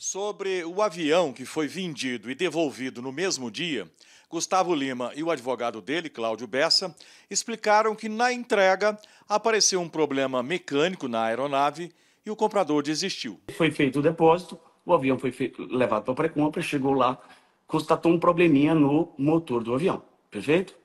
Sobre o avião que foi vendido e devolvido no mesmo dia, Gustavo Lima e o advogado dele, Cláudio Bessa, explicaram que na entrega apareceu um problema mecânico na aeronave e o comprador desistiu. Foi feito o depósito, o avião foi feito, levado para pré-compra, chegou lá, constatou um probleminha no motor do avião, perfeito?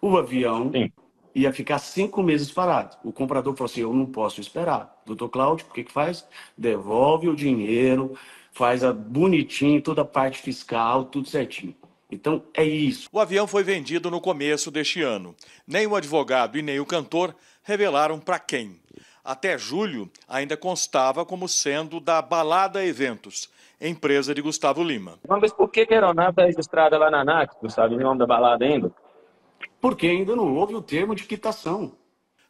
O avião Sim. ia ficar cinco meses parado. O comprador falou assim: Eu não posso esperar. Doutor Cláudio, o que, que faz? Devolve o dinheiro faz a bonitinho toda a parte fiscal, tudo certinho. Então é isso. O avião foi vendido no começo deste ano. Nem o advogado e nem o cantor revelaram para quem. Até julho, ainda constava como sendo da Balada Eventos, empresa de Gustavo Lima. Mas por que a aeronave é registrada lá na ANAC, Gustavo, em é nome da balada ainda? Porque ainda não houve o termo de quitação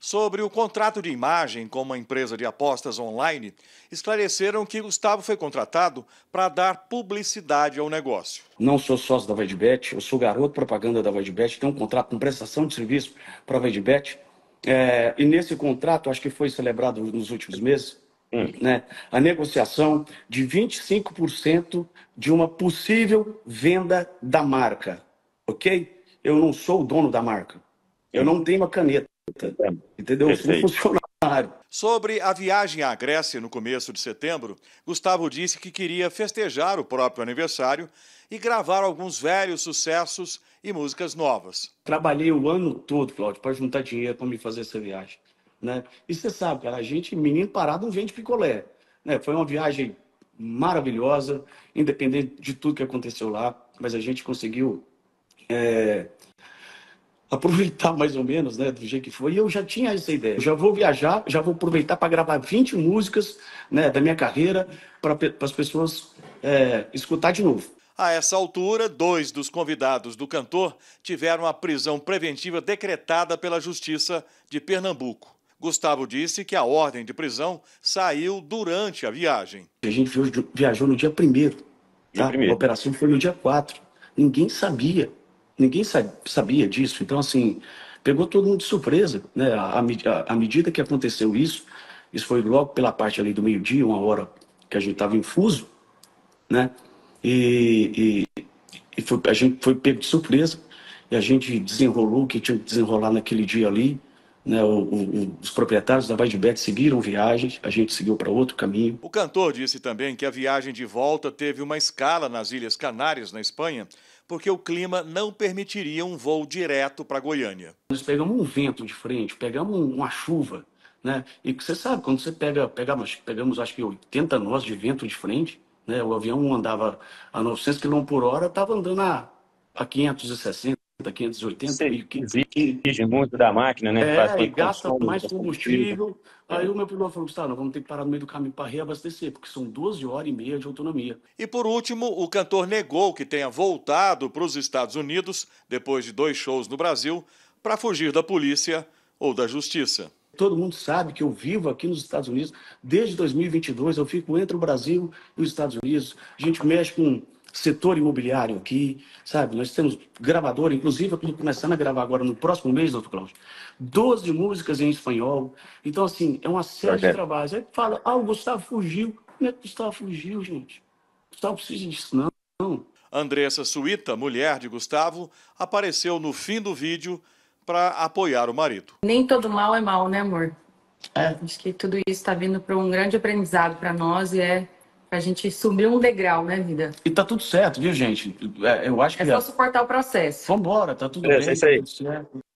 sobre o contrato de imagem com uma empresa de apostas online, esclareceram que Gustavo foi contratado para dar publicidade ao negócio. Não sou sócio da Vedbet, eu sou garoto propaganda da Vedbet, tenho um contrato com prestação de serviço para a Vedbet. É, e nesse contrato, acho que foi celebrado nos últimos meses, hum. né, a negociação de 25% de uma possível venda da marca, ok? Eu não sou o dono da marca, eu não tenho uma caneta. Entendeu? Perfeito. funcionário. Sobre a viagem à Grécia no começo de setembro, Gustavo disse que queria festejar o próprio aniversário e gravar alguns velhos sucessos e músicas novas. Trabalhei o ano todo, Cláudio, para juntar dinheiro para me fazer essa viagem. Né? E você sabe, cara, a gente, menino parado, não vende picolé. Né? Foi uma viagem maravilhosa, independente de tudo que aconteceu lá, mas a gente conseguiu é, aproveitar mais ou menos, né, do jeito que foi. E eu já tinha essa ideia. Eu já vou viajar, já vou aproveitar para gravar 20 músicas, né, da minha carreira para as pessoas é, escutar de novo. A essa altura, dois dos convidados do cantor tiveram a prisão preventiva decretada pela Justiça de Pernambuco. Gustavo disse que a ordem de prisão saiu durante a viagem. A gente viajou no dia primeiro tá? A operação foi no dia 4. Ninguém sabia. Ninguém sabia disso. Então, assim, pegou todo mundo de surpresa. Né? À, à, medida que aconteceu isso, isso foi logo pela parte ali do meio-dia, uma hora que a gente estava infuso, né? E, e, e foi, a gente foi pego de surpresa e a gente desenrolou o que tinha que desenrolar naquele dia ali. Né, o, o, os proprietários da Vaidbet seguiram viagens, a gente seguiu para outro caminho. O cantor disse também que a viagem de volta teve uma escala nas Ilhas Canárias, na Espanha, porque o clima não permitiria um voo direto para Goiânia. Nós pegamos um vento de frente, pegamos uma chuva, né? E você sabe, quando você pega, pegamos, pegamos acho que 80 nós de vento de frente, né? O avião andava a 900 km por hora, estava andando a, a 560. 580, Você 580. exige muito da máquina, né? É, e gasta mais combustível. Aí é. o meu piloto falou, Gustavo, vamos ter que parar no meio do caminho para reabastecer, porque são 12 horas e meia de autonomia. E por último, o cantor negou que tenha voltado para os Estados Unidos, depois de dois shows no Brasil, para fugir da polícia ou da justiça. Todo mundo sabe que eu vivo aqui nos Estados Unidos. Desde 2022, eu fico entre o Brasil e os Estados Unidos. A gente mexe com setor imobiliário aqui, sabe? Nós temos gravador, inclusive eu estou começando a gravar agora no próximo mês, doutor Cláudio, 12 músicas em espanhol. Então, assim, é uma série okay. de trabalhos. Aí fala, ah, o Gustavo fugiu. Como é que o Gustavo fugiu, gente? O Gustavo precisa disso, não. não. Andressa Suíta, mulher de Gustavo, apareceu no fim do vídeo para apoiar o marido. Nem todo mal é mal, né, amor? É. Acho que tudo isso está vindo para um grande aprendizado para nós e é a gente subiu um degrau, né, vida? E tá tudo certo, viu, gente? É, eu acho é que. É só suportar o processo. Vambora, tá tudo é, bem. É isso aí. Tá